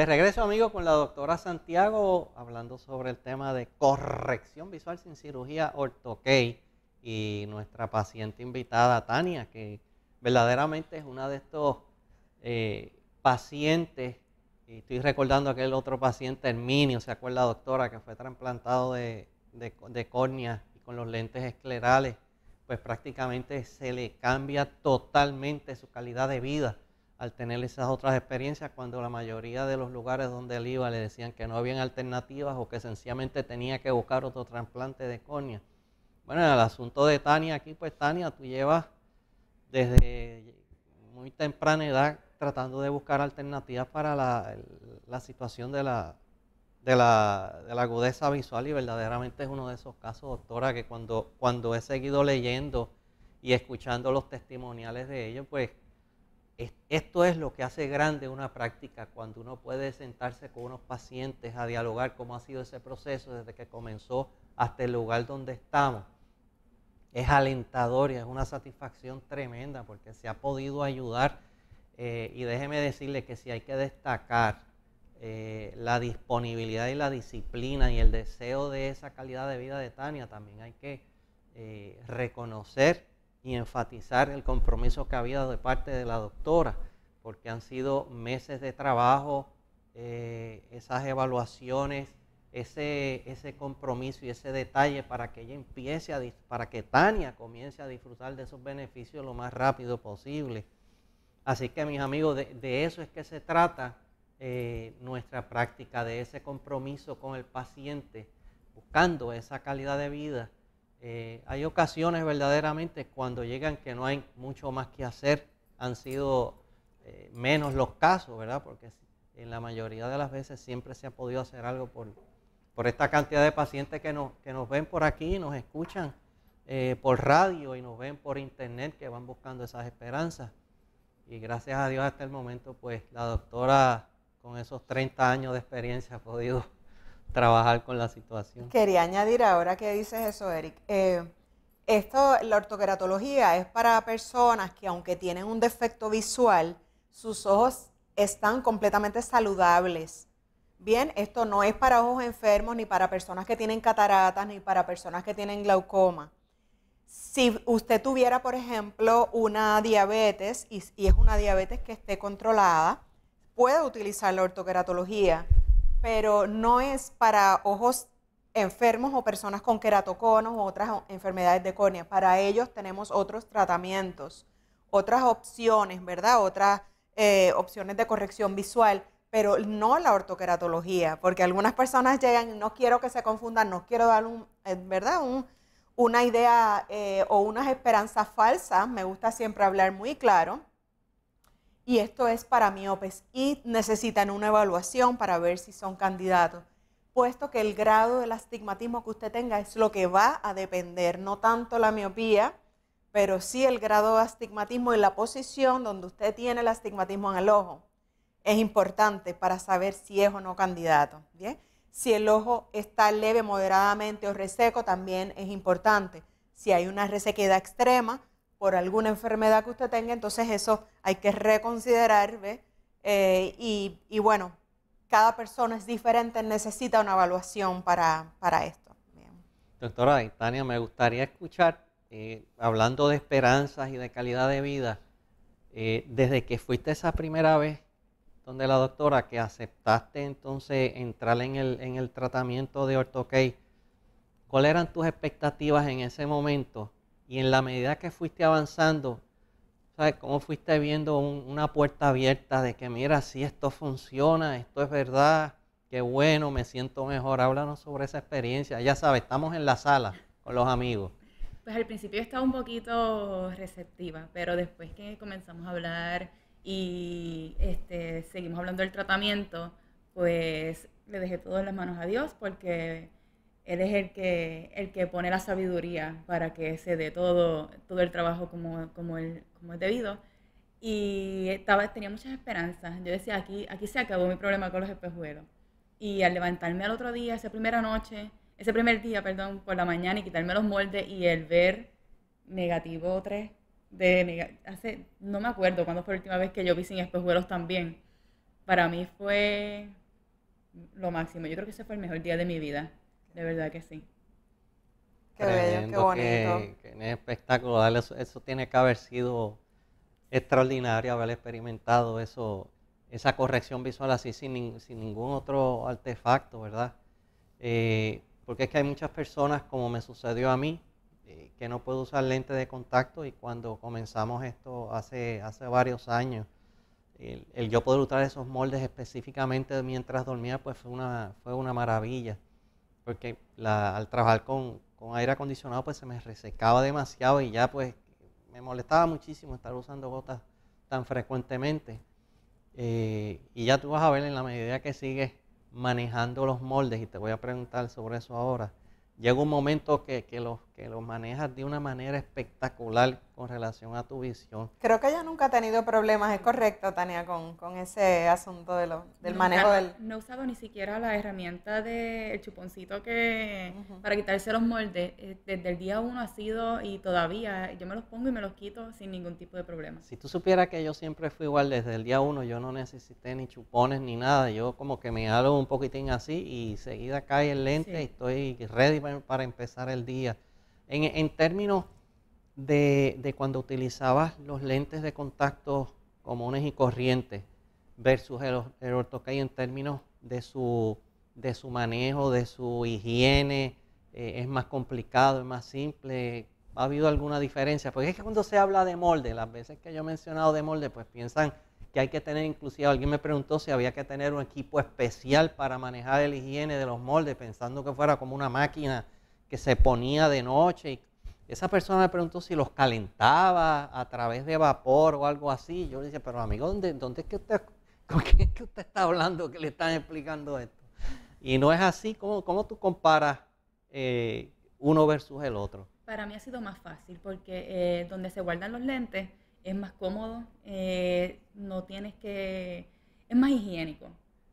De regreso, amigos, con la doctora Santiago, hablando sobre el tema de corrección visual sin cirugía ortokey y nuestra paciente invitada, Tania, que verdaderamente es una de estos eh, pacientes, y estoy recordando aquel otro paciente, Herminio, ¿se acuerda, doctora, que fue trasplantado de, de córnea y con los lentes esclerales? Pues prácticamente se le cambia totalmente su calidad de vida al tener esas otras experiencias cuando la mayoría de los lugares donde él iba le decían que no habían alternativas o que sencillamente tenía que buscar otro trasplante de córnea. Bueno, el asunto de Tania aquí, pues Tania, tú llevas desde muy temprana edad tratando de buscar alternativas para la, situación de la, de la, de, la, agudeza visual y verdaderamente es uno de esos casos, doctora, que cuando, cuando he seguido leyendo y escuchando los testimoniales de ellos, pues esto es lo que hace grande una práctica cuando uno puede sentarse con unos pacientes a dialogar cómo ha sido ese proceso desde que comenzó hasta el lugar donde estamos. Es alentador y es una satisfacción tremenda porque se ha podido ayudar. Eh, y déjeme decirle que si hay que destacar eh, la disponibilidad y la disciplina y el deseo de esa calidad de vida de Tania, también hay que eh, reconocer y enfatizar el compromiso que ha había de parte de la doctora, porque han sido meses de trabajo, eh, esas evaluaciones, ese, ese compromiso y ese detalle para que ella empiece a, para que Tania comience a disfrutar de esos beneficios lo más rápido posible. Así que mis amigos, de, eso es que se trata eh, nuestra práctica, de ese compromiso con el paciente, buscando esa calidad de vida eh, hay ocasiones verdaderamente cuando llegan que no hay mucho más que hacer, han sido eh, menos los casos, ¿verdad? Porque en la mayoría de las veces siempre se ha podido hacer algo por, por esta cantidad de pacientes que nos, que nos ven por aquí, nos escuchan eh, por radio y nos ven por internet que van buscando esas esperanzas. Y gracias a Dios hasta el momento, pues la doctora con esos 30 años de experiencia ha podido trabajar con la situación. Quería añadir ahora que dices eso, Eric. Eh, esto, la ortoqueratología es para personas que aunque tienen un defecto visual, sus ojos están completamente saludables. Bien, esto no es para ojos enfermos, ni para personas que tienen cataratas, ni para personas que tienen glaucoma. Si usted tuviera, por ejemplo, una diabetes y, y es una diabetes que esté controlada, puede utilizar la ortoqueratología pero no es para ojos enfermos o personas con queratoconos o otras enfermedades de córnea. Para ellos tenemos otros tratamientos, otras opciones, ¿verdad? Otras eh, opciones de corrección visual, pero no la ortoqueratología, porque algunas personas llegan, y no quiero que se confundan, no quiero dar un, eh, ¿verdad? una idea eh, o unas esperanzas falsas, me gusta siempre hablar muy claro, y esto es para miopes y necesitan una evaluación para ver si son candidatos, puesto que el grado del astigmatismo que usted tenga es lo que va a depender, no tanto la miopía, pero sí el grado de astigmatismo en la posición donde usted tiene el astigmatismo en el ojo. Es importante para saber si es o no candidato. ¿bien? Si el ojo está leve, moderadamente o reseco, también es importante. Si hay una resequedad extrema, por alguna enfermedad que usted tenga, entonces eso hay que reconsiderar, ¿ve? Eh, y, y, bueno, cada persona es diferente, necesita una evaluación para, esto. Doctora Tania, me gustaría escuchar, eh, hablando de esperanzas y de calidad de vida, eh, desde que fuiste esa primera vez donde la doctora, que aceptaste entonces entrar en el, en el tratamiento de OrtoKey, ¿cuáles eran tus expectativas en ese momento? Y en la medida que fuiste avanzando, ¿sabes? Cómo fuiste viendo una puerta abierta de que mira, si esto funciona, esto es verdad, qué bueno, me siento mejor. Háblanos sobre esa experiencia. Ya sabes, estamos en la sala con los amigos. Pues al principio estaba un poquito receptiva, pero después que comenzamos a hablar y este, seguimos hablando del tratamiento, pues le dejé todas las manos a Dios porque él es el que, el que pone la sabiduría para que se dé todo, todo el trabajo como, el, como es debido. Y estaba, tenía muchas esperanzas. Yo decía, aquí, aquí se acabó mi problema con los espejuelos. Y al levantarme al otro día, esa primera noche, ese primer día, perdón, por la mañana y quitarme los moldes y el ver negativo 3 de no me acuerdo cuándo fue la última vez que yo vi sin espejuelos también. Para mí fue lo máximo. Yo creo que ese fue el mejor día de mi vida. De verdad que sí. Qué bello, qué bonito. Qué espectacular. eso, tiene que haber sido extraordinario, haber experimentado eso, esa corrección visual así sin, ningún otro artefacto, ¿verdad? Eh, porque es que hay muchas personas, como me sucedió a mí, eh, que no puedo usar lentes de contacto y cuando comenzamos esto hace, hace varios años, el, el yo poder usar esos moldes específicamente mientras dormía, pues fue una, fue una maravilla porque la, al trabajar con, aire acondicionado pues se me resecaba demasiado y ya pues me molestaba muchísimo estar usando gotas tan frecuentemente. Eh, y ya tú vas a ver en la medida que sigues manejando los moldes, y te voy a preguntar sobre eso ahora, llega un momento que, que los que lo manejas de una manera espectacular con relación a tu visión. Creo que ella nunca ha tenido problemas, es correcto, Tania, con, ese asunto de lo, del manejo del... No he usado ni siquiera la herramienta del chuponcito que para quitarse los moldes. Eh, desde el día uno ha sido y todavía yo me los pongo y me los quito sin ningún tipo de problema. Si tú supieras que yo siempre fui igual desde el día uno, yo no necesité ni chupones ni nada. Yo como que me hago un poquitín así y seguida cae el lente y estoy ready para empezar el día. En, términos de, cuando utilizabas los lentes de contacto comunes y corrientes versus el, el en términos de su, de su manejo, de su higiene, eh, es más complicado, es más simple, ha habido alguna diferencia, porque es que cuando se habla de molde, las veces que yo he mencionado de molde, pues piensan que hay que tener inclusive, alguien me preguntó si había que tener un equipo especial para manejar el higiene de los moldes, pensando que fuera como una máquina que se ponía de noche. Y esa persona me preguntó si los calentaba a través de vapor o algo así. Yo le dije, pero amigo, ¿dónde, es que usted, con quién es que usted está hablando que le están explicando esto? Y no es así. ¿Cómo, cómo tú comparas eh, uno versus el otro? Para mí ha sido más fácil porque eh, donde se guardan los lentes es más cómodo, eh, no tienes que... es más higiénico.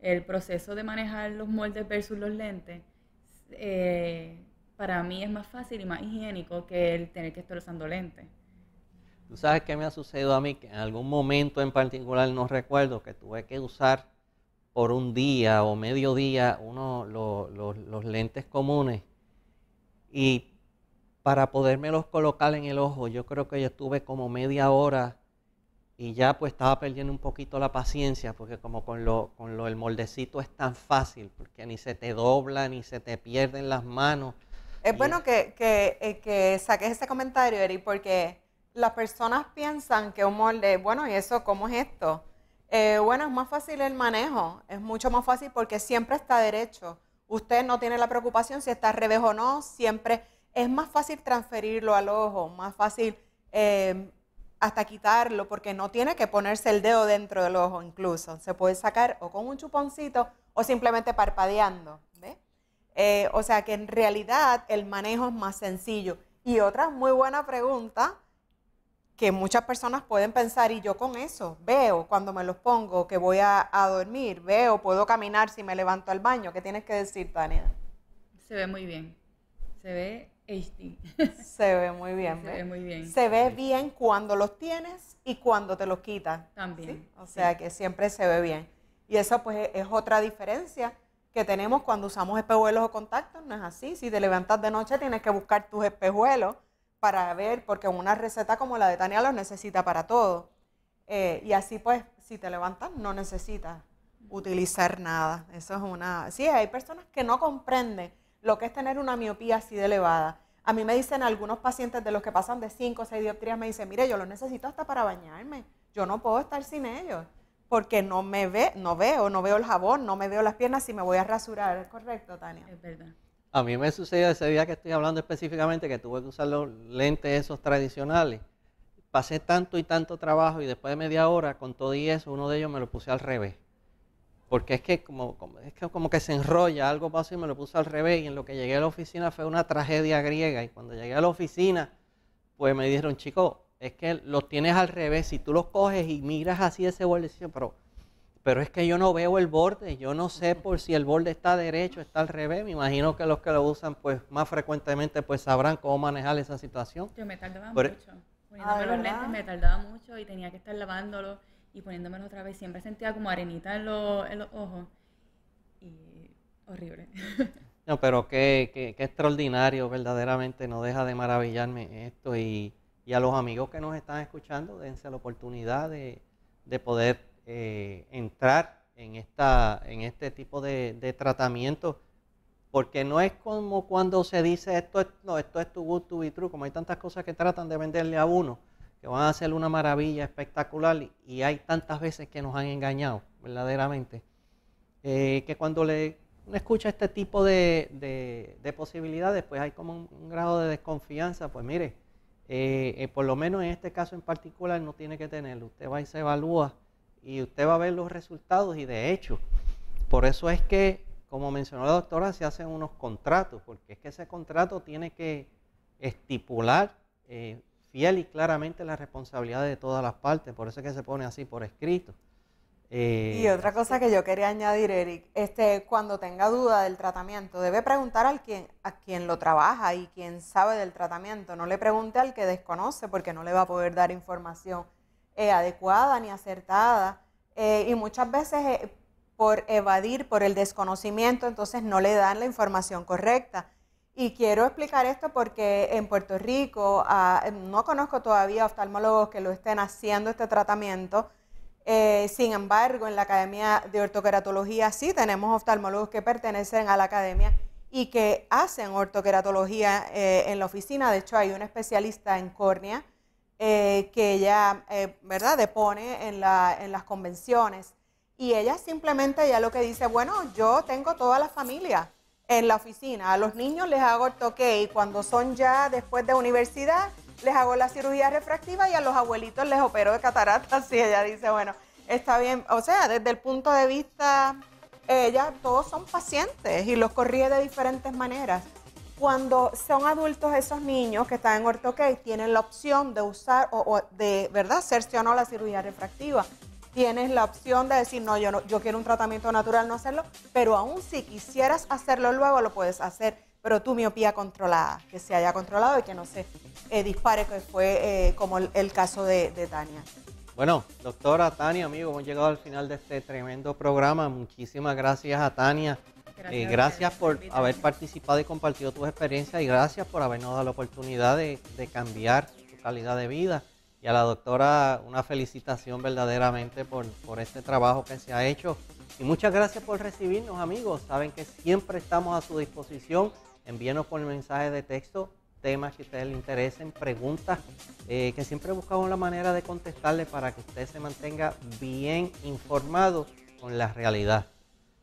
El proceso de manejar los moldes versus los lentes para mí es más fácil y más higiénico que el tener que estar usando lentes. Tú sabes qué me ha sucedido a mí que en algún momento en particular no recuerdo que tuve que usar por un día o medio día uno, los lentes comunes y para podérmelos colocar en el ojo yo creo que yo estuve como media hora y ya pues estaba perdiendo un poquito la paciencia porque como con lo, con lo el moldecito es tan fácil porque ni se te dobla ni se te pierden las manos es bueno eh, que, saques ese comentario, Eri, porque las personas piensan que un molde, bueno, ¿y eso cómo es esto? Eh, bueno, es más fácil el manejo, es mucho más fácil porque siempre está derecho. Usted no tiene la preocupación si está al revés o no, siempre es más fácil transferirlo al ojo, más fácil eh, hasta quitarlo, porque no tiene que ponerse el dedo dentro del ojo incluso. Se puede sacar o con un chuponcito o simplemente parpadeando. ¿ve? Eh, o sea que en realidad el manejo es más sencillo. Y otra muy buena pregunta que muchas personas pueden pensar, y yo con eso veo cuando me los pongo que voy a, dormir, veo, puedo caminar si me levanto al baño. ¿Qué tienes que decir, Tania? Se ve muy bien. Se ve Se ve muy bien. Se ve muy bien. Se ve bien cuando los tienes y cuando te los quitas. También. O sea que siempre se ve bien. Y eso pues es otra diferencia que tenemos cuando usamos espejuelos o contactos, no es así. Si te levantas de noche tienes que buscar tus espejuelos para ver, porque una receta como la de Tania los necesita para todo. Eh, y así pues, si te levantas, no necesitas utilizar nada. Eso es una... Sí, hay personas que no comprenden lo que es tener una miopía así de elevada. A mí me dicen algunos pacientes de los que pasan de 5 o 6 dioptrías, me dicen, mire, yo lo necesito hasta para bañarme. Yo no puedo estar sin ellos porque no me ve, no veo, no veo el jabón, no me veo las piernas y me voy a rasurar, ¿es correcto, Tania? Es verdad. A mí me sucedió ese día que estoy hablando específicamente que tuve que usar los lentes esos tradicionales. Pasé tanto y tanto trabajo y después de media hora con todo y eso, uno de ellos me lo puse al revés. Porque es que como, es que como que se enrolla, algo pasó y me lo puse al revés y en lo que llegué a la oficina fue una tragedia griega y cuando llegué a la oficina pues me dijeron, chico, es que los tienes al revés. Si tú los coges y miras así ese borde, pero, pero es que yo no veo el borde. Yo no sé por si el borde está derecho, está al revés. Me imagino que los que lo usan pues más frecuentemente pues sabrán cómo manejar esa situación. Yo me tardaba mucho. Poniéndome ah, los lentes me tardaba mucho y tenía que estar lavándolo y poniéndomelo otra vez. Siempre sentía como arenita en, los, en los ojos. Y horrible. No, pero qué, qué, qué extraordinario, verdaderamente, no deja de maravillarme esto y y a los amigos que nos están escuchando, dense la oportunidad de, poder eh, entrar en, esta, en este tipo de, tratamiento, porque no es como cuando se dice esto es, no, esto es tu good to be true, como hay tantas cosas que tratan de venderle a uno, que van a hacer una maravilla espectacular y hay tantas veces que nos han engañado, verdaderamente, eh, que cuando le, uno escucha este tipo de, posibilidades, pues hay como un grado de desconfianza, pues mire, eh, eh, por lo menos en este caso en particular no tiene que tenerlo. Usted va y se evalúa y usted va a ver los resultados y de hecho, por eso es que, como mencionó la doctora, se hacen unos contratos, porque es que ese contrato tiene que estipular eh, fiel y claramente la responsabilidad de todas las partes, por eso es que se pone así por escrito y eh, otra cosa que yo quería añadir, Eric, este, cuando tenga duda del tratamiento, debe preguntar quien, a quien lo trabaja y quien sabe del tratamiento. No le pregunte al que desconoce porque no le va a poder dar información eh, adecuada ni acertada. Eh, y muchas veces por evadir, por el desconocimiento, entonces no le dan la información correcta. Y quiero explicar esto porque en Puerto Rico ah, no conozco todavía oftalmólogos que lo estén haciendo este tratamiento eh, sin embargo, en la Academia de Ortoqueratología sí tenemos oftalmólogos que pertenecen a la academia y que hacen ortoqueratología eh, en la oficina. De hecho, hay una especialista en córnea eh, que ella, ¿verdad?, depone en, en las convenciones. Y ella simplemente ya lo que dice, bueno, yo tengo toda la familia en la oficina. A los niños les hago ortoque y cuando son ya después de universidad, les hago la cirugía refractiva y a los abuelitos les opero de cataratas. Y ella dice, bueno, está bien. O sea, desde el punto de vista, ella, todos son pacientes y los corrí de diferentes maneras. Cuando son adultos esos niños que están en ortoque tienen la opción de usar o, de, ¿verdad?, hacerse o no la cirugía refractiva tienes la opción de decir, no, yo no, yo quiero un tratamiento natural, no hacerlo, pero aún si quisieras hacerlo luego, lo puedes hacer pero tu miopía controlada, que se haya controlado y que no se eh, dispare, que fue eh, como el, caso de, Tania. Bueno, doctora Tania, amigo, hemos llegado al final de este tremendo programa. Muchísimas gracias a Tania. Eh, gracias, por haber participado y compartido tus experiencias y gracias por habernos dado la oportunidad de, cambiar tu calidad de vida. Y a la doctora una felicitación verdaderamente por, por este trabajo que se ha hecho. Y muchas gracias por recibirnos amigos. Saben que siempre estamos a su disposición envíenos por mensajes mensaje de texto temas que a ustedes les interesen, preguntas, eh, que siempre buscamos la manera de contestarle para que usted se mantenga bien informado con la realidad.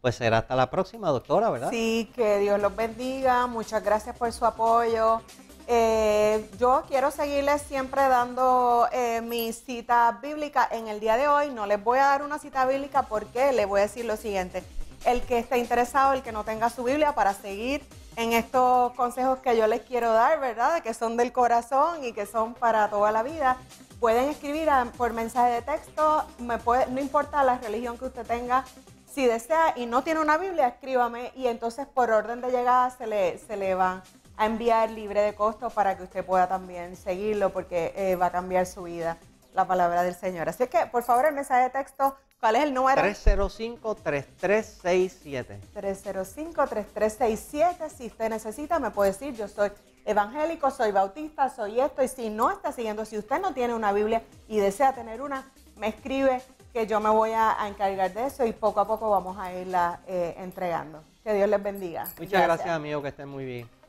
Pues será hasta la próxima, doctora, ¿verdad? Sí, que Dios los bendiga, muchas gracias por su apoyo. Eh, yo quiero seguirles siempre dando eh, mis citas bíblicas. En el día de hoy no les voy a dar una cita bíblica porque les voy a decir lo siguiente. El que esté interesado, el que no tenga su Biblia, para seguir en estos consejos que yo les quiero dar, ¿verdad? Que son del corazón y que son para toda la vida. Pueden escribir por mensaje de texto, me no importa la religión que usted tenga, si desea y no tiene una Biblia, escríbame y entonces por orden de llegada se le, se le va a enviar libre de costo para que usted pueda también seguirlo porque eh, va a cambiar su vida la palabra del Señor. Así que por favor el mensaje de texto ¿Cuál es el número? 305-3367. 305-3367. Si usted necesita, me puede decir, yo soy evangélico, soy bautista, soy esto. Y si no está siguiendo, si usted no tiene una Biblia y desea tener una, me escribe que yo me voy a, encargar de eso y poco a poco vamos a irla eh, entregando. Que Dios les bendiga. Muchas gracias amigo, que estén muy bien.